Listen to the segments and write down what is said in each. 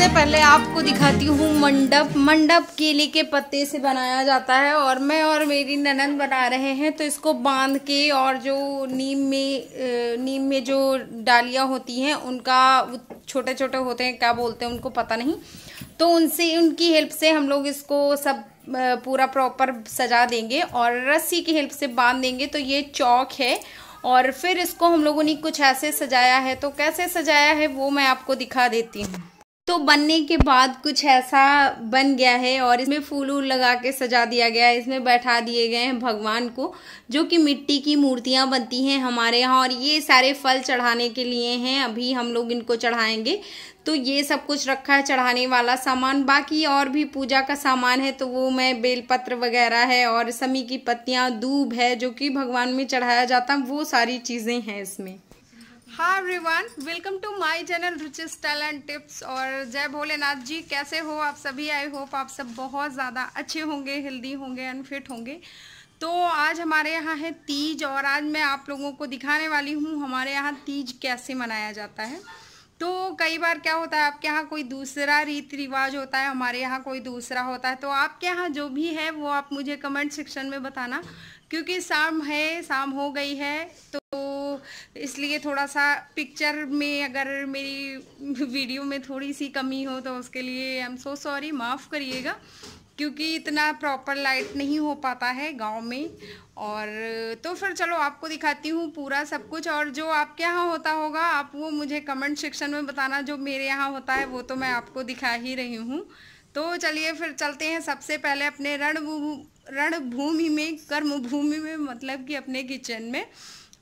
सबसे पहले आपको दिखाती हूँ मंडप मंडप केले के पत्ते से बनाया जाता है और मैं और मेरी ननंद बना रहे हैं तो इसको बांध के और जो नीम में नीम में जो डालियाँ होती हैं उनका छोटे छोटे होते हैं क्या बोलते हैं उनको पता नहीं तो उनसे उनकी हेल्प से हम लोग इसको सब पूरा प्रॉपर सजा देंगे और रस्सी की हेल्प से बांध देंगे तो ये चौक है और फिर इसको हम लोगों ने कुछ ऐसे सजाया है तो कैसे सजाया है वो मैं आपको दिखा देती हूँ तो बनने के बाद कुछ ऐसा बन गया है और इसमें फूल वूल लगा के सजा दिया गया है इसमें बैठा दिए गए हैं भगवान को जो कि मिट्टी की मूर्तियाँ बनती हैं हमारे यहाँ और ये सारे फल चढ़ाने के लिए हैं अभी हम लोग इनको चढ़ाएंगे तो ये सब कुछ रखा है चढ़ाने वाला सामान बाकी और भी पूजा का सामान है तो वो मैं बेलपत्र वगैरह है और समी की पत्तियाँ दूब है जो कि भगवान में चढ़ाया जाता है वो सारी चीज़ें हैं इसमें हाँ everyone welcome to my channel Ruchi style and tips और जय भोलेनाथ जी कैसे हो आप सभी आई होप आप सब बहुत ज़्यादा अच्छे होंगे हेल्दी होंगे एंड फिट होंगे तो आज हमारे यहाँ है तीज और आज मैं आप लोगों को दिखाने वाली हूँ हमारे यहाँ तीज कैसे मनाया जाता है तो कई बार क्या होता है आपके यहाँ कोई दूसरा रीति रिवाज होता है हमारे यहाँ कोई दूसरा होता है तो आपके यहाँ जो भी है वो आप मुझे कमेंट सेक्शन में बताना क्योंकि शाम है शाम हो गई है तो इसलिए थोड़ा सा पिक्चर में अगर मेरी वीडियो में थोड़ी सी कमी हो तो उसके लिए आई एम सो सॉरी माफ़ करिएगा क्योंकि इतना प्रॉपर लाइट नहीं हो पाता है गांव में और तो फिर चलो आपको दिखाती हूँ पूरा सब कुछ और जो आपके यहाँ होता होगा आप वो मुझे कमेंट सेक्शन में बताना जो मेरे यहाँ होता है वो तो मैं आपको दिखा ही रही हूँ तो चलिए फिर चलते हैं सबसे पहले अपने रणभूमि रणभूमि में कर्म भूमि में मतलब कि अपने किचन में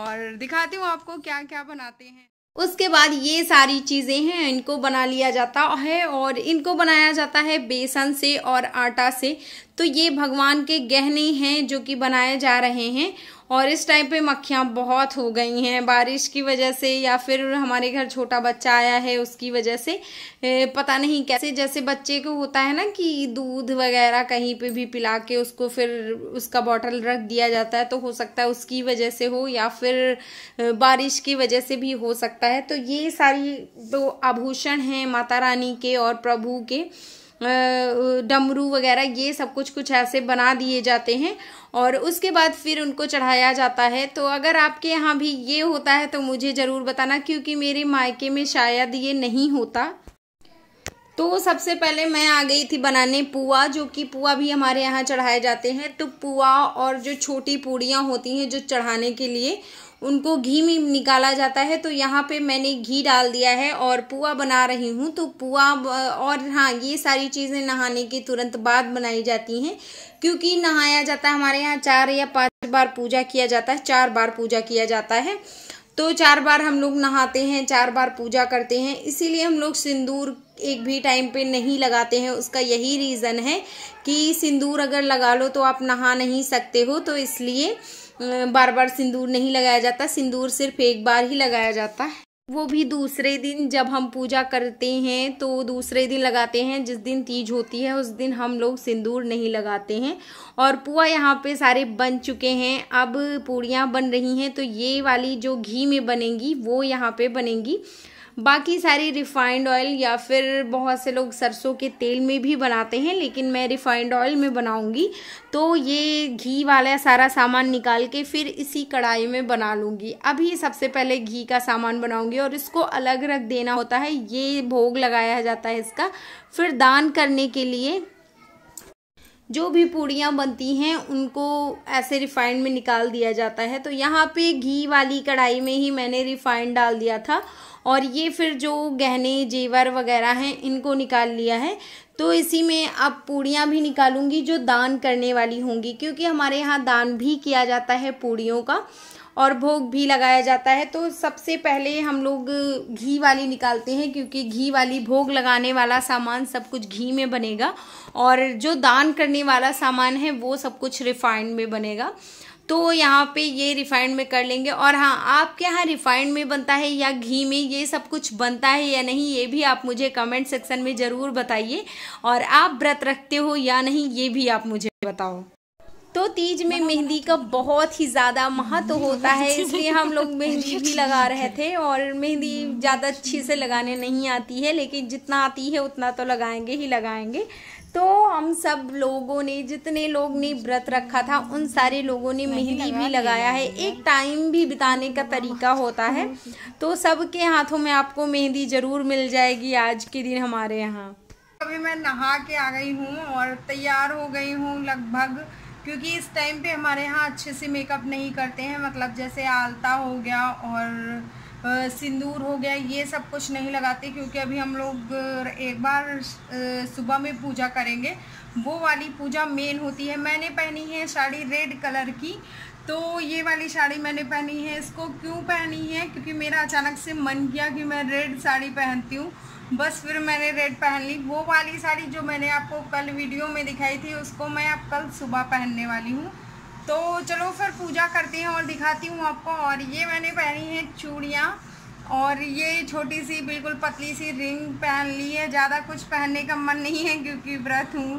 और दिखाती हूँ आपको क्या क्या बनाते हैं उसके बाद ये सारी चीज़ें हैं इनको बना लिया जाता है और इनको बनाया जाता है बेसन से और आटा से तो ये भगवान के गहने हैं जो कि बनाए जा रहे हैं और इस टाइम पे मक्खियाँ बहुत हो गई हैं बारिश की वजह से या फिर हमारे घर छोटा बच्चा आया है उसकी वजह से पता नहीं कैसे जैसे बच्चे को होता है ना कि दूध वगैरह कहीं पे भी पिला के उसको फिर उसका बॉटल रख दिया जाता है तो हो सकता है उसकी वजह से हो या फिर बारिश की वजह से भी हो सकता है तो ये सारी जो तो आभूषण हैं माता रानी के और प्रभु के डमरू वगैरह ये सब कुछ कुछ ऐसे बना दिए जाते हैं और उसके बाद फिर उनको चढ़ाया जाता है तो अगर आपके यहाँ भी ये होता है तो मुझे ज़रूर बताना क्योंकि मेरे मायके में शायद ये नहीं होता तो सबसे पहले मैं आ गई थी बनाने पुआ जो कि पुआ भी हमारे यहाँ चढ़ाए जाते हैं तो पुआ और जो छोटी पूड़ियाँ होती हैं जो चढ़ाने के लिए उनको घी में निकाला जाता है तो यहाँ पे मैंने घी डाल दिया है और पुआ बना रही हूँ तो पुआ और हाँ ये सारी चीज़ें नहाने के तुरंत बाद बनाई जाती हैं क्योंकि नहाया जाता है हमारे यहाँ चार या पाँच बार पूजा किया जाता है चार बार पूजा किया जाता है तो चार बार हम लोग नहाते हैं चार बार पूजा करते हैं इसीलिए हम लोग सिंदूर एक भी टाइम पे नहीं लगाते हैं उसका यही रीज़न है कि सिंदूर अगर लगा लो तो आप नहा नहीं सकते हो तो इसलिए बार बार सिंदूर नहीं लगाया जाता सिंदूर सिर्फ एक बार ही लगाया जाता है वो भी दूसरे दिन जब हम पूजा करते हैं तो दूसरे दिन लगाते हैं जिस दिन तीज होती है उस दिन हम लोग सिंदूर नहीं लगाते हैं और पुआ यहाँ पे सारे बन चुके हैं अब पूड़ियाँ बन रही हैं तो ये वाली जो घी में बनेंगी वो यहाँ पे बनेंगी बाकी सारी रिफाइंड ऑयल या फिर बहुत से लोग सरसों के तेल में भी बनाते हैं लेकिन मैं रिफाइंड ऑयल में बनाऊँगी तो ये घी वाला सारा सामान निकाल के फिर इसी कढ़ाई में बना लूँगी अभी सबसे पहले घी का सामान बनाऊँगी और इसको अलग रख देना होता है ये भोग लगाया जाता है इसका फिर दान करने के लिए जो भी पूड़ियाँ बनती हैं उनको ऐसे रिफाइंड में निकाल दिया जाता है तो यहाँ पे घी वाली कढ़ाई में ही मैंने रिफाइंड डाल दिया था और ये फिर जो गहने जेवर वगैरह हैं इनको निकाल लिया है तो इसी में अब पूड़ियाँ भी निकालूंगी जो दान करने वाली होंगी क्योंकि हमारे यहाँ दान भी किया जाता है पूड़ियों का और भोग भी लगाया जाता है तो सबसे पहले हम लोग घी वाली निकालते हैं क्योंकि घी वाली भोग लगाने वाला सामान सब कुछ घी में बनेगा और जो दान करने वाला सामान है वो सब कुछ रिफाइंड में बनेगा तो यहाँ पे ये रिफाइंड में कर लेंगे और हाँ आपके यहाँ रिफाइंड में बनता है या घी में ये सब कुछ बनता है या नहीं ये भी आप मुझे कमेंट सेक्शन में ज़रूर बताइए और आप व्रत रखते हो या नहीं ये भी आप मुझे बताओ तो तीज में मेहंदी का बहुत ही ज़्यादा महत्व होता है इसलिए हम लोग मेहंदी भी लगा रहे थे और मेहंदी ज़्यादा अच्छी से लगाने नहीं आती है लेकिन जितना आती है उतना तो लगाएंगे ही लगाएंगे तो हम सब लोगों ने जितने लोग ने व्रत रखा था उन सारे लोगों ने मेहंदी भी लगाया है एक टाइम भी बिताने का तरीका होता है तो सबके हाथों में आपको मेहंदी ज़रूर मिल जाएगी आज के दिन हमारे यहाँ अभी मैं नहा के आ गई हूँ और तैयार हो गई हूँ लगभग क्योंकि इस टाइम पे हमारे यहाँ अच्छे से मेकअप नहीं करते हैं मतलब जैसे आलता हो गया और सिंदूर हो गया ये सब कुछ नहीं लगाते क्योंकि अभी हम लोग एक बार सुबह में पूजा करेंगे वो वाली पूजा मेन होती है मैंने पहनी है साड़ी रेड कलर की तो ये वाली साड़ी मैंने पहनी है इसको क्यों पहनी है क्योंकि मेरा अचानक से मन किया कि मैं रेड साड़ी पहनती हूँ बस फिर मैंने रेड पहन ली वो वाली साड़ी जो मैंने आपको कल वीडियो में दिखाई थी उसको मैं अब कल सुबह पहनने वाली हूँ तो चलो फिर पूजा करते हैं और दिखाती हूँ आपको और ये मैंने पहनी है चूड़ियाँ और ये छोटी सी बिल्कुल पतली सी रिंग पहन ली है ज़्यादा कुछ पहनने का मन नहीं है क्योंकि व्रत हूँ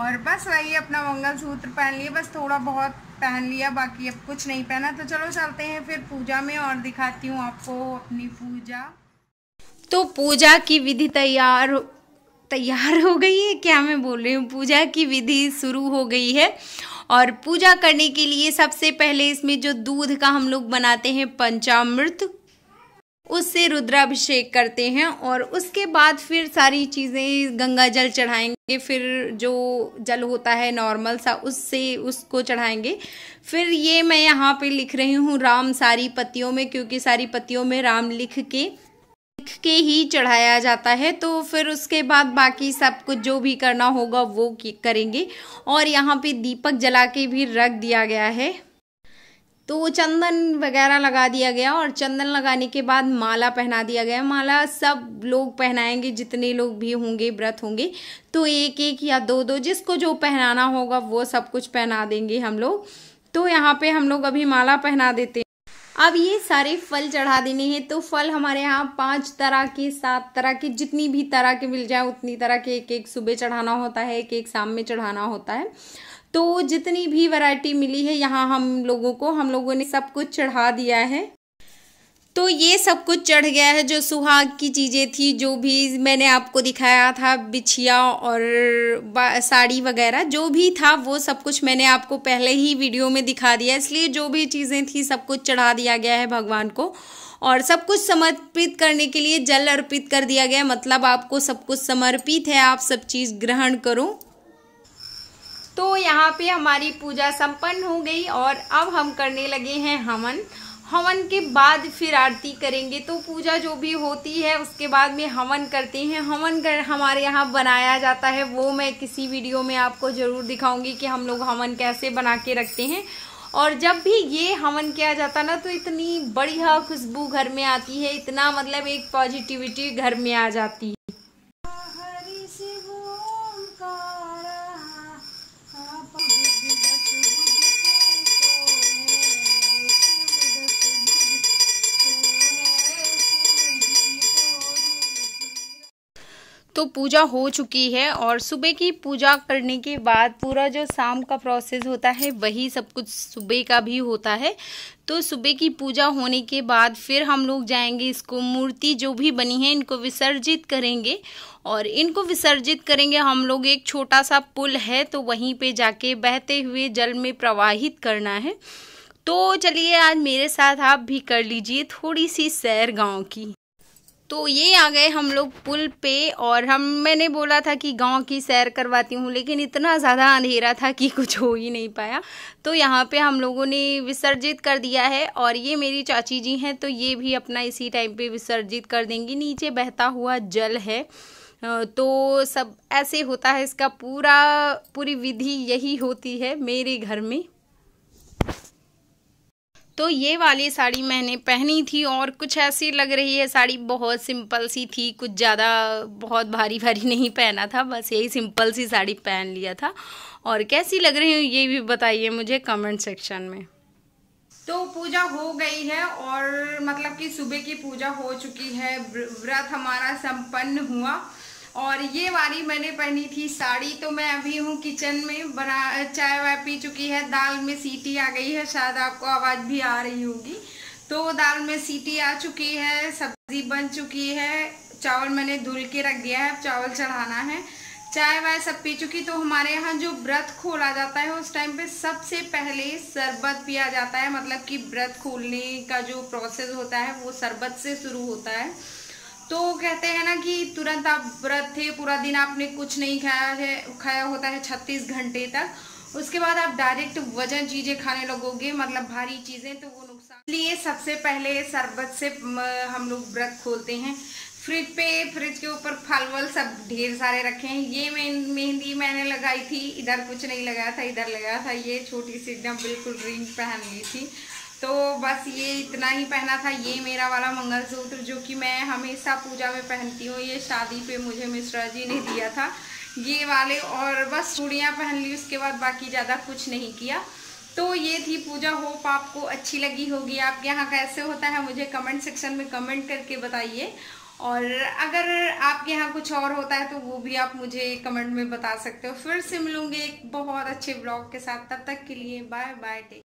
और बस वही अपना मंगलसूत्र पहन लिया बस थोड़ा बहुत पहन लिया बाकी अब कुछ नहीं पहना तो चलो चलते हैं फिर पूजा में और दिखाती हूँ आपको अपनी पूजा तो पूजा की विधि तैयार तैयार हो गई है क्या मैं बोल रही हूँ पूजा की विधि शुरू हो गई है और पूजा करने के लिए सबसे पहले इसमें जो दूध का हम लोग बनाते हैं पंचामृत उससे रुद्राभिषेक करते हैं और उसके बाद फिर सारी चीज़ें गंगा जल चढ़ाएंगे फिर जो जल होता है नॉर्मल सा उससे उसको चढ़ाएंगे फिर ये मैं यहाँ पे लिख रही हूँ राम सारी पतियों में क्योंकि सारी पत्तियों में राम लिख के लिख के ही चढ़ाया जाता है तो फिर उसके बाद बाकी सब कुछ जो भी करना होगा वो करेंगे और यहाँ पे दीपक जला के भी रख दिया गया है तो चंदन वगैरह लगा दिया गया और चंदन लगाने के बाद माला पहना दिया गया माला सब लोग पहनाएंगे जितने लोग भी होंगे व्रत होंगे तो एक एक या दो दो जिसको जो पहनाना होगा वो सब कुछ पहना देंगे हम लोग तो यहाँ पे हम लोग अभी माला पहना देते हैं अब ये सारे फल चढ़ा देने हैं तो फल हमारे यहाँ पाँच तरह के सात तरह के जितनी भी तरह के मिल जाए उतनी तरह के एक एक सुबह चढ़ाना होता है एक एक शाम में चढ़ाना होता है तो जितनी भी वैरायटी मिली है यहाँ हम लोगों को हम लोगों ने सब कुछ चढ़ा दिया है तो ये सब कुछ चढ़ गया है जो सुहाग की चीज़ें थी जो भी मैंने आपको दिखाया था बिछिया और साड़ी वगैरह जो भी था वो सब कुछ मैंने आपको पहले ही वीडियो में दिखा दिया इसलिए जो भी चीज़ें थी सब कुछ चढ़ा दिया गया है भगवान को और सब कुछ समर्पित करने के लिए जल अर्पित कर दिया गया मतलब आपको सब कुछ समर्पित है आप सब चीज़ ग्रहण करो तो यहाँ पे हमारी पूजा संपन्न हो गई और अब हम करने लगे हैं हवन हवन के बाद फिर आरती करेंगे तो पूजा जो भी होती है उसके बाद में हवन करते हैं हवन कर हमारे यहाँ बनाया जाता है वो मैं किसी वीडियो में आपको ज़रूर दिखाऊंगी कि हम लोग हवन कैसे बना के रखते हैं और जब भी ये हवन किया जाता ना तो इतनी बढ़िया खुशबू घर में आती है इतना मतलब एक पॉजिटिविटी घर में आ जाती है तो पूजा हो चुकी है और सुबह की पूजा करने के बाद पूरा जो शाम का प्रोसेस होता है वही सब कुछ सुबह का भी होता है तो सुबह की पूजा होने के बाद फिर हम लोग जाएंगे इसको मूर्ति जो भी बनी है इनको विसर्जित करेंगे और इनको विसर्जित करेंगे हम लोग एक छोटा सा पुल है तो वहीं पे जाके बहते हुए जल में प्रवाहित करना है तो चलिए आज मेरे साथ आप भी कर लीजिए थोड़ी सी सैर गांव की तो ये आ गए हम लोग पुल पे और हम मैंने बोला था कि गांव की सैर करवाती हूँ लेकिन इतना ज़्यादा अंधेरा था कि कुछ हो ही नहीं पाया तो यहाँ पे हम लोगों ने विसर्जित कर दिया है और ये मेरी चाची जी हैं तो ये भी अपना इसी टाइम पे विसर्जित कर देंगी नीचे बहता हुआ जल है तो सब ऐसे होता है इसका पूरा पूरी विधि यही होती है मेरे घर में तो ये वाली साड़ी मैंने पहनी थी और कुछ ऐसी लग रही है साड़ी बहुत सिंपल सी थी कुछ ज़्यादा बहुत भारी भारी नहीं पहना था बस यही सिंपल सी साड़ी पहन लिया था और कैसी लग रही हूँ ये भी बताइए मुझे कमेंट सेक्शन में तो पूजा हो गई है और मतलब कि सुबह की पूजा हो चुकी है व्रत हमारा संपन्न हुआ और ये वाली मैंने पहनी थी साड़ी तो मैं अभी हूँ किचन में बना चाय वाय पी चुकी है दाल में सीटी आ गई है शायद आपको आवाज़ भी आ रही होगी तो दाल में सीटी आ चुकी है सब्जी बन चुकी है चावल मैंने धुल के रख दिया है अब चावल चढ़ाना है चाय वाय सब पी चुकी तो हमारे यहाँ जो व्रत खोला जाता है उस टाइम पे सबसे पहले शरबत पिया जाता है मतलब कि व्रत खोलने का जो प्रोसेस होता है वो शरबत से शुरू होता है तो कहते हैं ना कि तुरंत आप व्रत थे पूरा दिन आपने कुछ नहीं खाया है खाया होता है छत्तीस घंटे तक उसके बाद आप डायरेक्ट वजन चीज़ें खाने लगोगे मतलब भारी चीज़ें तो वो नुकसान इसलिए सबसे पहले शरबत से हम लोग व्रत खोलते हैं फ्रिज पे फ्रिज के ऊपर फल वल सब ढेर सारे रखे हैं ये मेहंदी मैंने लगाई थी इधर कुछ नहीं लगाया था इधर लगाया था ये छोटी सी एकदम बिल्कुल रिंग पहन ली थी तो बस ये इतना ही पहना था ये मेरा वाला मंगलसूत्र जो कि मैं हमेशा पूजा में पहनती हूँ ये शादी पे मुझे मिश्रा जी ने दिया था ये वाले और बस चूड़ियाँ पहन ली उसके बाद बाकी ज़्यादा कुछ नहीं किया तो ये थी पूजा होप आपको अच्छी लगी होगी आपके यहाँ कैसे होता है मुझे कमेंट सेक्शन में कमेंट करके बताइए और अगर आपके यहाँ कुछ और होता है तो वो भी आप मुझे कमेंट में बता सकते हो फिर से मिलूंगे एक बहुत अच्छे ब्लॉग के साथ तब तक के लिए बाय बाय टेक